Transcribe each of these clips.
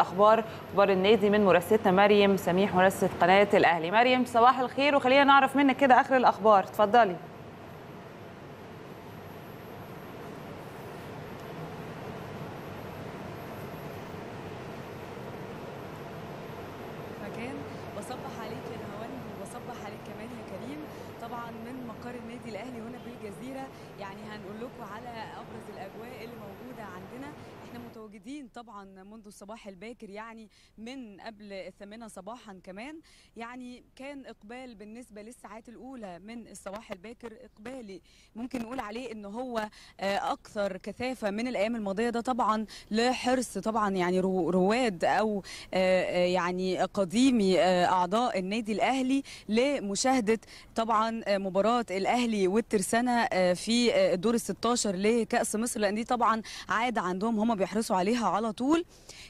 اخبار اخبار النادي من مراسلتنا مريم سميح مراسله قناه الاهلي مريم صباح الخير وخلينا نعرف منك كده اخر الاخبار اتفضلي مكان بصبح عليك يا وبصبح عليك كمان يا كريم طبعا من مقر النادي الاهلي هنا بالجزيره يعني هنقول لكم على ابرز الاجواء اللي موجوده عندنا متواجدين طبعا منذ الصباح الباكر يعني من قبل الثامنة صباحا كمان يعني كان إقبال بالنسبة للساعات الأولى من الصباح الباكر إقبالي ممكن نقول عليه إن هو آه، أكثر كثافة من الأيام الماضية ده طبعا لحرص طبعا يعني رواد أو آه، آه، يعني قديمي أعضاء النادي الأهلي لمشاهدة طبعا مباراة الأهلي والترسانة في الدور ال 16 لكأس مصر لأن دي طبعا عادة عندهم هم بيحرصوا عليها عليها على طول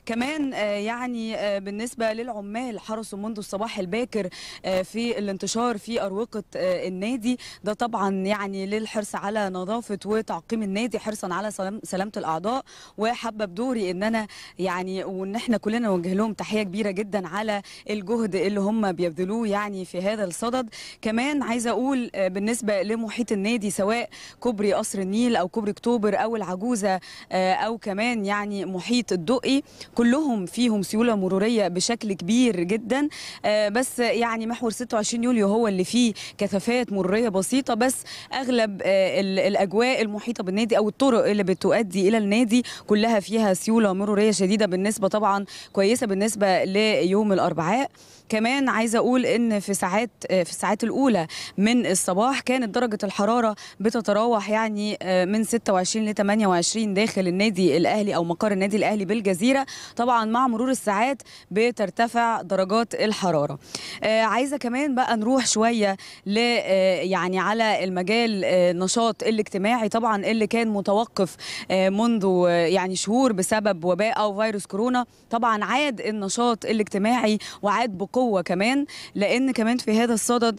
كمان آه، يعني آه، بالنسبة للعمال حرصوا منذ الصباح الباكر آه، في الانتشار في أروقة النادي ده طبعا يعني للحرص على نظافة وتعقيم النادي حرصا على سلامة الأعضاء وحبب بدوري إن أنا يعني وإن إحنا كلنا نوجه لهم تحية كبيرة جدا على الجهد اللي هم بيبذلوه يعني في هذا الصدد كمان عايزة أقول بالنسبة لمحيط النادي سواء كوبري قصر النيل أو كوبري أكتوبر أو العجوزة أو كمان يعني محيط الدقي كلهم فيهم سيوله مروريه بشكل كبير جدا آه، بس يعني محور 26 يوليو هو اللي فيه كثافات مروريه بسيطه بس اغلب آه، الاجواء المحيطه بالنادي او الطرق اللي بتؤدي الى النادي كلها فيها سيوله مروريه شديده بالنسبه طبعا كويسه بالنسبه ليوم الاربعاء كمان عايزه اقول ان في ساعات في الساعات الاولى من الصباح كانت درجه الحراره بتتراوح يعني آه، من 26 ل 28 داخل النادي الاهلي او مقر النادي الاهلي بالجزيره طبعا مع مرور الساعات بترتفع درجات الحراره آه، عايزه كمان بقى نروح شويه ل آه، يعني على المجال النشاط الاجتماعي طبعا اللي كان متوقف منذ يعني شهور بسبب وباء او فيروس كورونا طبعا عاد النشاط الاجتماعي وعاد بقوه جوه كمان لان كمان في هذا الصدد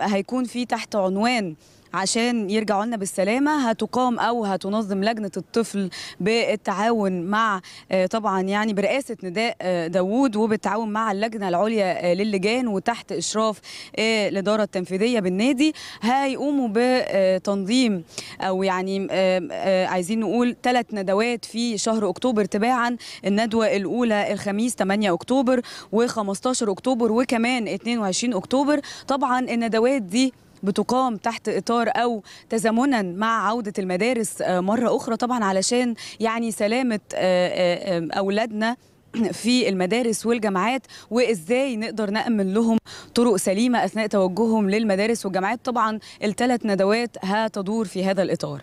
هيكون في تحت عنوان عشان يرجعوا لنا بالسلامه هتقام او هتنظم لجنه الطفل بالتعاون مع آه، طبعا يعني برئاسه نداء آه، داوود وبالتعاون مع اللجنه العليا آه، للجان وتحت اشراف الاداره التنفيذيه بالنادي هيقوموا بتنظيم او يعني عايزين نقول ثلاث ندوات في شهر اكتوبر تباعا الندوه الاولى الخميس 8 اكتوبر و15 اكتوبر وكمان 22 اكتوبر طبعا الندوات دي بتقام تحت اطار او تزامنا مع عوده المدارس آه، مره اخرى طبعا علشان يعني سلامه آه، آه، اولادنا في المدارس والجامعات وازاي نقدر نامن لهم طرق سليمه اثناء توجههم للمدارس والجامعات طبعا الثلاث ندوات هتدور في هذا الاطار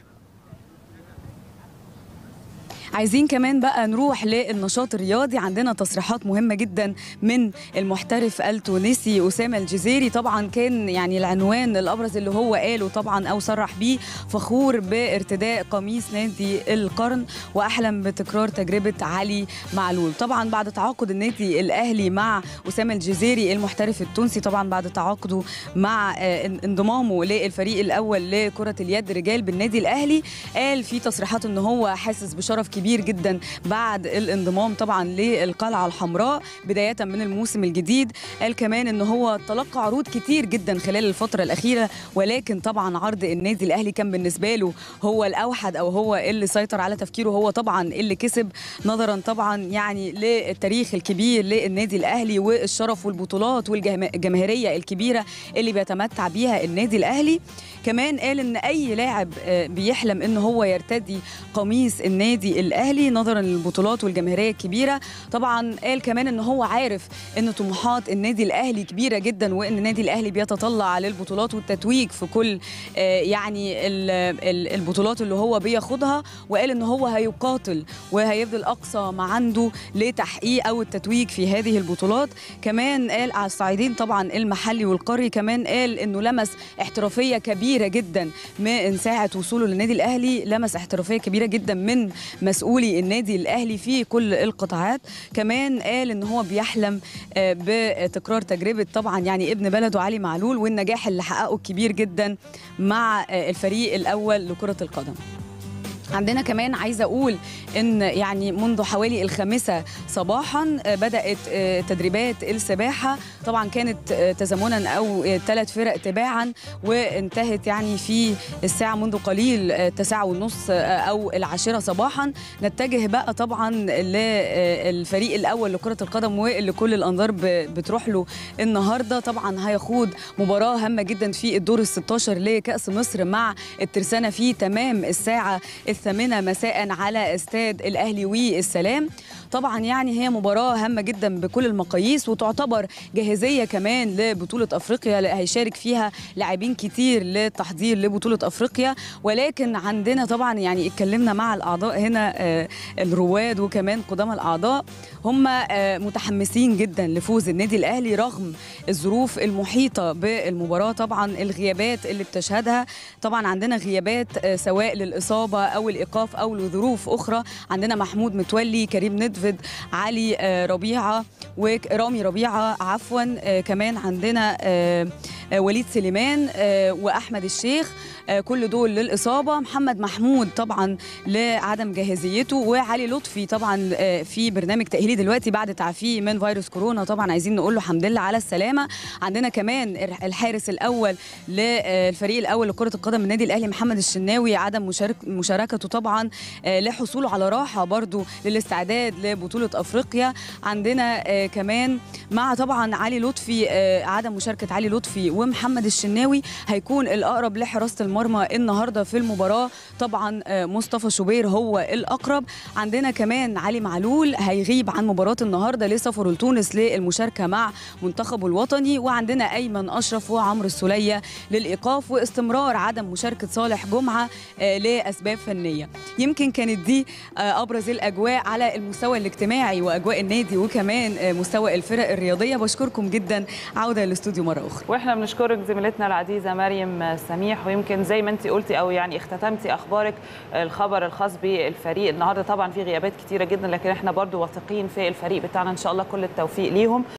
عايزين كمان بقى نروح للنشاط الرياضي عندنا تصريحات مهمه جدا من المحترف التونسي اسامه الجزيري طبعا كان يعني العنوان الابرز اللي هو قاله طبعا او صرح بيه فخور بارتداء قميص نادي القرن واحلم بتكرار تجربه علي معلول طبعا بعد تعاقد النادي الاهلي مع اسامه الجزيري المحترف التونسي طبعا بعد تعاقده مع آه، انضمامه للفريق الاول لكره اليد رجال بالنادي الاهلي قال في تصريحات ان هو حاسس بشرف كبير كبير جدا بعد الانضمام طبعا للقلعه الحمراء بدايه من الموسم الجديد قال كمان ان هو تلقى عروض كتير جدا خلال الفتره الاخيره ولكن طبعا عرض النادي الاهلي كان بالنسبه له هو الاوحد او هو اللي سيطر على تفكيره هو طبعا اللي كسب نظرا طبعا يعني للتاريخ الكبير للنادي الاهلي والشرف والبطولات والجماهيريه الكبيره اللي بيتمتع بيها النادي الاهلي كمان قال ان اي لاعب آه، بيحلم ان هو يرتدي قميص النادي الاهلي الاهلي نظرا للبطولات والجماهيريه الكبيره طبعا قال كمان ان هو عارف ان طموحات النادي الاهلي كبيره جدا وان النادي الاهلي بيتطلع للبطولات والتتويج في كل آه، يعني البطولات اللي هو بياخدها وقال ان هو هيقاتل وهيبذل اقصى ما عنده لتحقيق او التتويج في هذه البطولات كمان قال على الصعيدين طبعا المحلي والقاري كمان قال انه لمس احترافيه كبيره جدا من ساعه وصوله للنادي الاهلي لمس احترافيه كبيره جدا من مسؤول مسؤولي النادي الاهلي في كل القطاعات كمان قال ان هو بيحلم آه، بتكرار تجربه طبعا يعني ابن بلده علي معلول والنجاح اللي حققه الكبير جدا مع آه، الفريق الاول لكره القدم عندنا كمان عايزه اقول ان يعني منذ حوالي الخامسه صباحا آه، بدات آه، تدريبات السباحه طبعا كانت آه، تزامنا او ثلاث فرق تباعا وانتهت يعني في الساعه منذ قليل التاسعه ونص او العاشره صباحا نتجه بقى طبعا للفريق الاول لكره القدم واللي كل الانظار بتروح له النهارده طبعا هيخوض مباراه هامه جدا في الدور ال 16 لكاس مصر مع الترسانه في تمام الساعه الثامنة مساء على استاد الأهلي والسلام طبعا يعني هي مباراه هامه جدا بكل المقاييس وتعتبر جاهزيه كمان لبطوله افريقيا هيشارك فيها لاعبين كتير للتحضير لبطوله افريقيا ولكن عندنا طبعا يعني اتكلمنا مع الاعضاء هنا آه، الرواد وكمان قدام الاعضاء هم آه، متحمسين جدا لفوز النادي الاهلي رغم الظروف المحيطه بالمباراه طبعا الغيابات اللي بتشهدها طبعا عندنا غيابات آه، سواء للاصابه او الايقاف او لظروف اخرى عندنا محمود متولي كريم ندف حافظ علي آه، ربيعه ورامي ربيعه عفوا آه، كمان عندنا آه، وليد سليمان واحمد الشيخ آه، كل دول للاصابه محمد محمود طبعا لعدم جاهزيته وعلي لطفي طبعا آه، في برنامج تاهيلي دلوقتي بعد تعافيه من فيروس كورونا طبعا عايزين نقول له الحمد لله على السلامه عندنا كمان الحارس الاول للفريق الاول لكره القدم النادي الاهلي محمد الشناوي عدم مشارك مشاركته طبعا آه، لحصوله على راحه برضو للاستعداد لبطوله افريقيا عندنا كمان مع طبعا علي لطفي عدم مشاركه علي لطفي ومحمد الشناوي هيكون الاقرب لحراسه المرمى النهارده في المباراه طبعا آه، مصطفى شوبير هو الاقرب عندنا كمان علي معلول هيغيب عن مباراه النهارده لسفره لتونس للمشاركه مع منتخبه الوطني وعندنا ايمن اشرف وعمرو السوليه للايقاف واستمرار عدم مشاركه صالح جمعه آه، لاسباب فنيه يمكن كانت دي آه، ابرز الاجواء على المستوى الاجتماعي واجواء النادي وكمان مستوى الفرق الرياضيه بشكركم جدا عوده للاستوديو مره اخرى واحنا بنشكرك زميلتنا العزيزه مريم سميح ويمكن زي ما انت قلتي او يعني اختتمتي اخبارك الخبر الخاص بالفريق النهارده طبعا في غيابات كتيره جدا لكن احنا برضو واثقين في الفريق بتاعنا ان شاء الله كل التوفيق ليهم